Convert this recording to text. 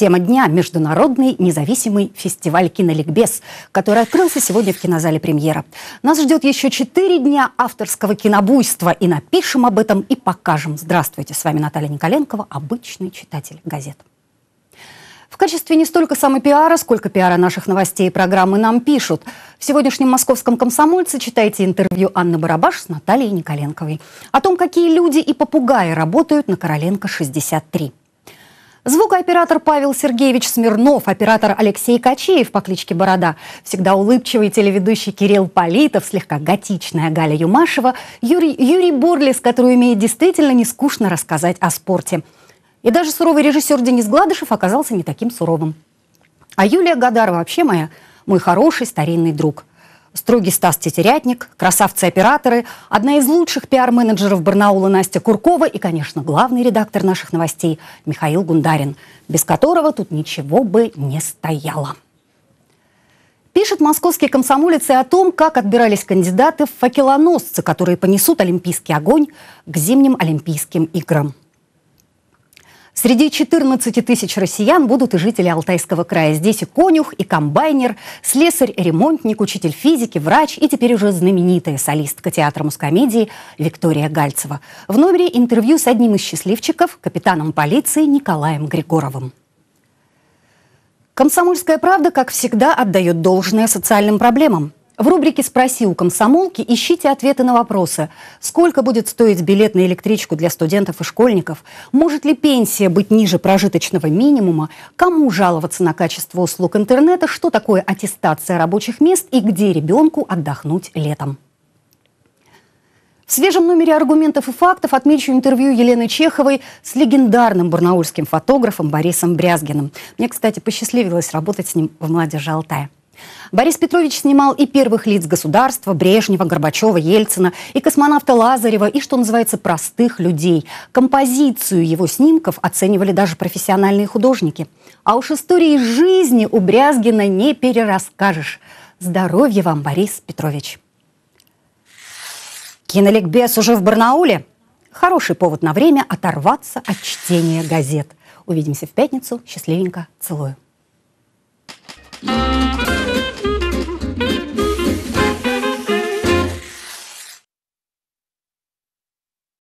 Тема дня – Международный независимый фестиваль «Киноликбез», который открылся сегодня в кинозале «Премьера». Нас ждет еще четыре дня авторского кинобуйства, и напишем об этом и покажем. Здравствуйте, с вами Наталья Николенкова, обычный читатель газет. В качестве не столько самопиара, сколько пиара наших новостей и программы нам пишут. В сегодняшнем «Московском комсомольце» читайте интервью Анны Барабаш с Натальей Николенковой о том, какие люди и попугаи работают на Короленко-63. Звукооператор Павел Сергеевич Смирнов, оператор Алексей Качеев по кличке Борода, всегда улыбчивый телеведущий Кирилл Политов, слегка готичная Галя Юмашева, Юрий, Юрий Борлис, который умеет действительно не скучно рассказать о спорте. И даже суровый режиссер Денис Гладышев оказался не таким суровым. А Юлия Гадар вообще моя, мой хороший старинный друг. Строгий Стас Тетерятник, красавцы-операторы, одна из лучших пиар-менеджеров Барнаула Настя Куркова и, конечно, главный редактор наших новостей Михаил Гундарин, без которого тут ничего бы не стояло. Пишет московские Комсомолицы о том, как отбирались кандидаты в факелоносцы, которые понесут олимпийский огонь к зимним Олимпийским играм. Среди 14 тысяч россиян будут и жители Алтайского края. Здесь и конюх, и комбайнер, слесарь, ремонтник, учитель физики, врач и теперь уже знаменитая солистка театра мускомедии Виктория Гальцева. В номере интервью с одним из счастливчиков, капитаном полиции Николаем Григоровым. Комсомольская правда, как всегда, отдает должное социальным проблемам. В рубрике «Спроси у комсомолки» ищите ответы на вопросы. Сколько будет стоить билет на электричку для студентов и школьников? Может ли пенсия быть ниже прожиточного минимума? Кому жаловаться на качество услуг интернета? Что такое аттестация рабочих мест? И где ребенку отдохнуть летом? В свежем номере аргументов и фактов отмечу интервью Елены Чеховой с легендарным барнаульским фотографом Борисом Брязгиным. Мне, кстати, посчастливилось работать с ним в «Молодежи Алтая». Борис Петрович снимал и первых лиц государства, Брежнева, Горбачева, Ельцина, и космонавта Лазарева, и, что называется, простых людей. Композицию его снимков оценивали даже профессиональные художники. А уж истории жизни у Брязгина не перерасскажешь. Здоровья вам, Борис Петрович! Киноликбез уже в Барнауле. Хороший повод на время оторваться от чтения газет. Увидимся в пятницу. Счастливенько. Целую. thank you